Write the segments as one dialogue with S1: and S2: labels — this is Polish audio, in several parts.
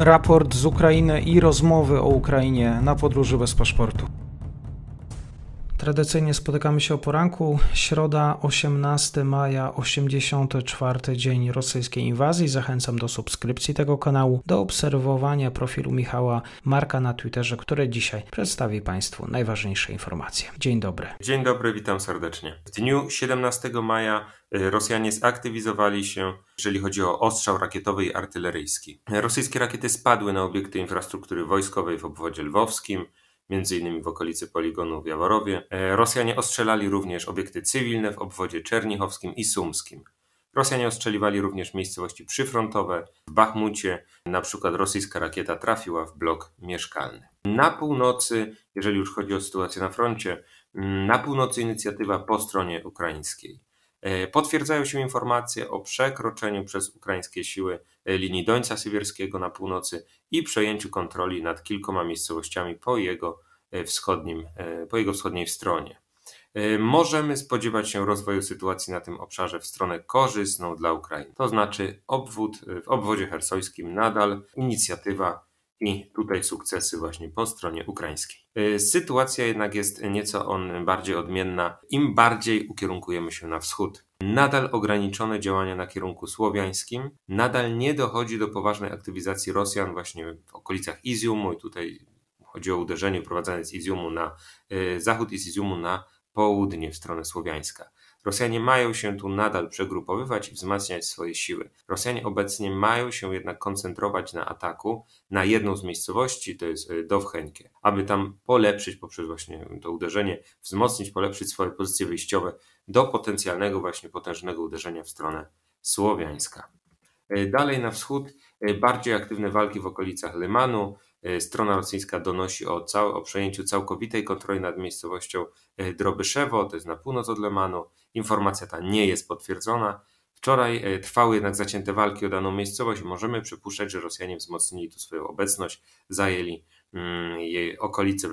S1: raport z Ukrainy i rozmowy o Ukrainie na podróży bez paszportu. Tradycyjnie spotykamy się o poranku, środa 18 maja, 84 dzień rosyjskiej inwazji. Zachęcam do subskrypcji tego kanału, do obserwowania profilu Michała Marka na Twitterze, który dzisiaj przedstawi Państwu najważniejsze informacje. Dzień dobry. Dzień dobry, witam serdecznie. W dniu 17 maja y, Rosjanie zaktywizowali się, jeżeli chodzi o ostrzał rakietowy i artyleryjski. Rosyjskie rakiety spadły na obiekty infrastruktury wojskowej w obwodzie lwowskim innymi w okolicy poligonu w Jaworowie. E, Rosjanie ostrzelali również obiekty cywilne w obwodzie czernichowskim i sumskim. Rosjanie ostrzeliwali również miejscowości przyfrontowe. W Bachmucie na przykład rosyjska rakieta trafiła w blok mieszkalny. Na północy, jeżeli już chodzi o sytuację na froncie, mm, na północy inicjatywa po stronie ukraińskiej. E, potwierdzają się informacje o przekroczeniu przez ukraińskie siły e, linii Dońca Sybirskiego na północy i przejęciu kontroli nad kilkoma miejscowościami po jego, e, wschodnim, po jego wschodniej stronie. Możemy spodziewać się rozwoju sytuacji na tym obszarze w stronę korzystną dla Ukrainy. To znaczy obwód w obwodzie hersojskim nadal inicjatywa i tutaj sukcesy właśnie po stronie ukraińskiej. Y, sytuacja jednak jest nieco on bardziej odmienna, im bardziej ukierunkujemy się na wschód. Nadal ograniczone działania na kierunku słowiańskim, nadal nie dochodzi do poważnej aktywizacji Rosjan właśnie w okolicach Iziumu i tutaj chodzi o uderzenie prowadzone z Iziumu na y, zachód i z Iziumu na południe w stronę słowiańska. Rosjanie mają się tu nadal przegrupowywać i wzmacniać swoje siły. Rosjanie obecnie mają się jednak koncentrować na ataku na jedną z miejscowości, to jest e, Dowchenkie, aby tam polepszyć poprzez właśnie to uderzenie, wzmocnić, polepszyć swoje pozycje wyjściowe do potencjalnego właśnie potężnego uderzenia w stronę Słowiańska. E, dalej na wschód e, bardziej aktywne walki w okolicach Lymanu, E, strona rosyjska donosi o, cał, o przejęciu całkowitej kontroli nad miejscowością e, Drobyszewo, to jest na północ od Lemanu. Informacja ta nie jest potwierdzona. Wczoraj e, trwały jednak zacięte walki o daną miejscowość. Możemy przypuszczać, że Rosjanie wzmocnili tu swoją obecność, zajęli mm, jej okolice,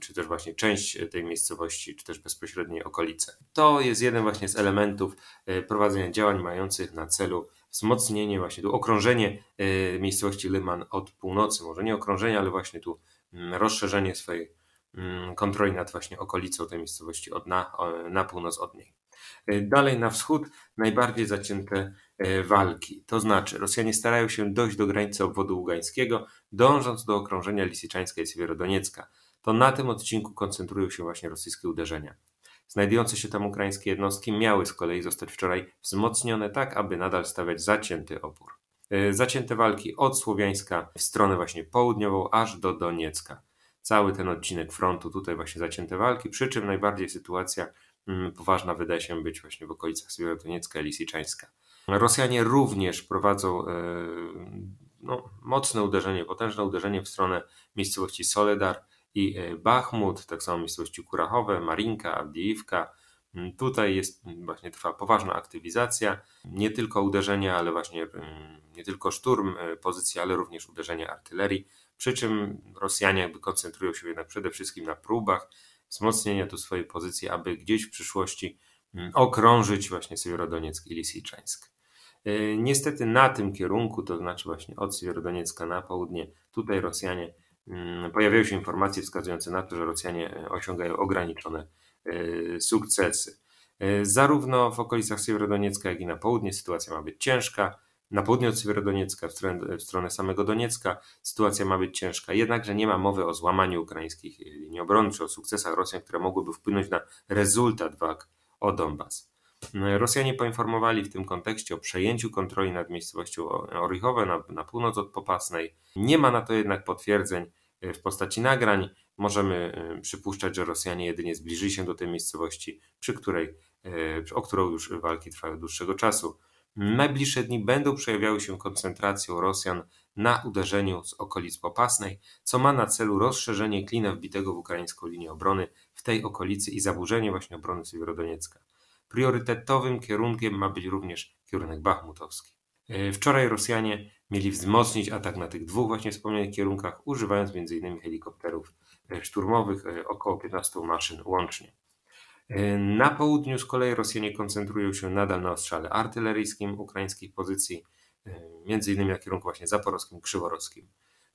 S1: czy też właśnie część tej miejscowości, czy też bezpośredniej okolice. To jest jeden właśnie z elementów prowadzenia działań mających na celu wzmocnienie właśnie, tu okrążenie y, miejscowości Lyman od północy, może nie okrążenie, ale właśnie tu mm, rozszerzenie swojej mm, kontroli nad właśnie okolicą tej miejscowości od na, na północ od niej. Y, dalej na wschód najbardziej zacięte y, walki. To znaczy Rosjanie starają się dojść do granicy obwodu ługańskiego, dążąc do okrążenia Lisiczańska i Siewierodoniecka. To na tym odcinku koncentrują się właśnie rosyjskie uderzenia. Znajdujące się tam ukraińskie jednostki miały z kolei zostać wczoraj wzmocnione tak, aby nadal stawiać zacięty opór. E, zacięte walki od Słowiańska w stronę właśnie południową aż do Doniecka. Cały ten odcinek frontu, tutaj właśnie zacięte walki, przy czym najbardziej sytuacja mm, poważna wydaje się być właśnie w okolicach Doniecka i Lisiczańska. Rosjanie również prowadzą e, no, mocne uderzenie, potężne uderzenie w stronę miejscowości Soledar, i e, Bachmut, tak samo miejscowości Kurachowe, Marinka, Abdiivka, mm, Tutaj jest mm, właśnie trwa poważna aktywizacja, nie tylko uderzenia, ale właśnie mm, nie tylko szturm e, pozycji, ale również uderzenia artylerii. Przy czym Rosjanie jakby koncentrują się jednak przede wszystkim na próbach wzmocnienia tu swojej pozycji, aby gdzieś w przyszłości okrążyć właśnie Sywierodonieck i Lisiczańsk. E, niestety na tym kierunku, to znaczy właśnie od Sywierodoniecka na południe, tutaj Rosjanie Mm, pojawiają się informacje wskazujące na to, że Rosjanie e, osiągają ograniczone e, sukcesy. E, zarówno w okolicach Siewierodoniecka, jak i na południe sytuacja ma być ciężka. Na południe od Siewierodoniecka, w stronę, w stronę samego Doniecka, sytuacja ma być ciężka. Jednakże nie ma mowy o złamaniu ukraińskich linii obrony czy o sukcesach Rosjan, które mogłyby wpłynąć na rezultat walk o Donbas. No Rosjanie poinformowali w tym kontekście o przejęciu kontroli nad miejscowością Orychowe na, na północ od Popasnej. Nie ma na to jednak potwierdzeń e, w postaci nagrań. Możemy e, przypuszczać, że Rosjanie jedynie zbliżyli się do tej miejscowości, przy której, e, o którą już walki trwały dłuższego czasu. Najbliższe dni będą przejawiały się koncentracją Rosjan na uderzeniu z okolic Popasnej, co ma na celu rozszerzenie klina wbitego w ukraińską linię obrony w tej okolicy i zaburzenie właśnie obrony Sywierodoniecka priorytetowym kierunkiem ma być również kierunek bachmutowski. E, wczoraj Rosjanie mieli wzmocnić atak na tych dwóch właśnie wspomnianych kierunkach, używając m.in. helikopterów e, szturmowych, e, około 15 maszyn łącznie. Na południu z kolei Rosjanie koncentrują się nadal na ostrzale artyleryjskim ukraińskich pozycji, m.in. na kierunku właśnie zaporowskim, krzyworowskim.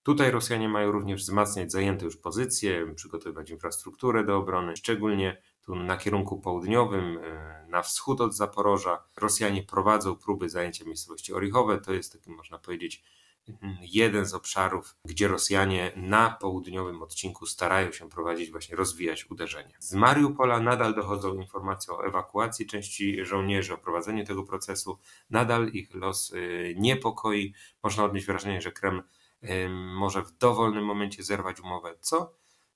S1: Tutaj Rosjanie mają również wzmacniać zajęte już pozycje, przygotowywać infrastrukturę do obrony, szczególnie tu na kierunku południowym, e, na wschód od Zaporoża. Rosjanie prowadzą próby zajęcia miejscowości Orichowe. To jest taki, można powiedzieć, mm, jeden z obszarów, gdzie Rosjanie na południowym odcinku starają się prowadzić, właśnie rozwijać uderzenia. Z Mariupola nadal dochodzą informacje o ewakuacji części żołnierzy, o prowadzeniu tego procesu. Nadal ich los e, niepokoi. Można odnieść wrażenie, że Kreml e, może w dowolnym momencie zerwać umowę, co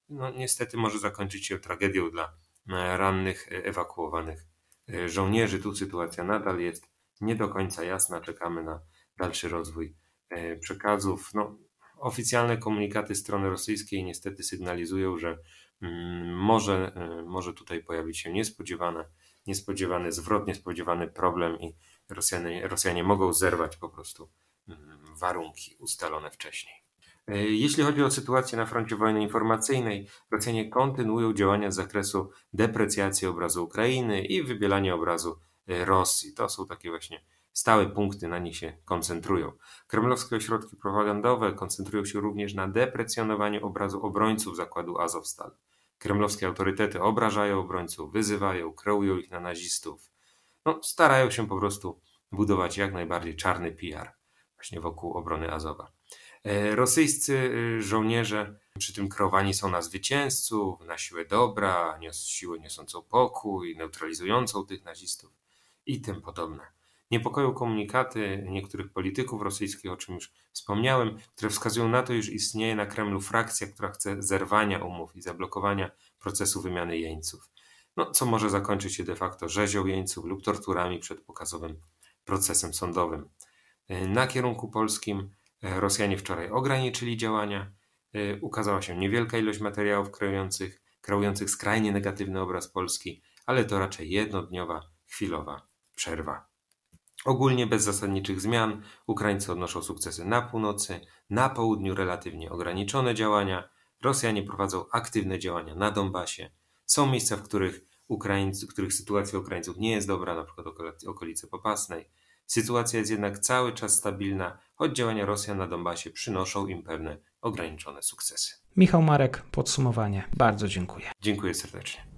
S1: no, niestety może zakończyć się tragedią dla rannych e, ewakuowanych e, żołnierzy. Tu sytuacja nadal jest nie do końca jasna. Czekamy na dalszy rozwój e, przekazów. No, oficjalne komunikaty strony rosyjskiej niestety sygnalizują, że mm, może, może tutaj pojawić się niespodziewane, niespodziewany zwrot, niespodziewany problem i Rosjanie, Rosjanie mogą zerwać po prostu mm, warunki ustalone wcześniej. E, jeśli chodzi o sytuację na froncie wojny informacyjnej, Rosjanie kontynuują działania z zakresu deprecjacji obrazu Ukrainy i wybielania obrazu e, Rosji. To są takie właśnie stałe punkty, na nich się koncentrują. Kremlowskie ośrodki propagandowe koncentrują się również na deprecjonowaniu obrazu obrońców zakładu Azovstal. Kremlowskie autorytety obrażają obrońców, wyzywają, kreują ich na nazistów. No, starają się po prostu budować jak najbardziej czarny PR właśnie wokół obrony Azowa. E, rosyjscy y, żołnierze przy tym kreowani są na zwycięzców, na siłę dobra, siłę niosącą pokój, neutralizującą tych nazistów i tym podobne. Niepokoją komunikaty niektórych polityków rosyjskich, o czym już wspomniałem, które wskazują na to, iż istnieje na Kremlu frakcja, która chce zerwania umów i zablokowania procesu wymiany jeńców. No, co może zakończyć się de facto rzezią jeńców lub torturami przed pokazowym procesem sądowym. E, na kierunku polskim E, Rosjanie wczoraj ograniczyli działania. E, ukazała się niewielka ilość materiałów kreujących, kreujących skrajnie negatywny obraz Polski, ale to raczej jednodniowa, chwilowa przerwa. Ogólnie bez zasadniczych zmian Ukraińcy odnoszą sukcesy na północy, na południu relatywnie ograniczone działania, Rosjanie prowadzą aktywne działania na Donbasie. Są miejsca, w których, Ukraińcy, w których sytuacja Ukraińców nie jest dobra, np. okolice Popasnej. Sytuacja jest jednak cały czas stabilna, choć działania Rosjan na Donbasie przynoszą im pewne ograniczone sukcesy. Michał Marek, podsumowanie. Bardzo dziękuję. Dziękuję serdecznie.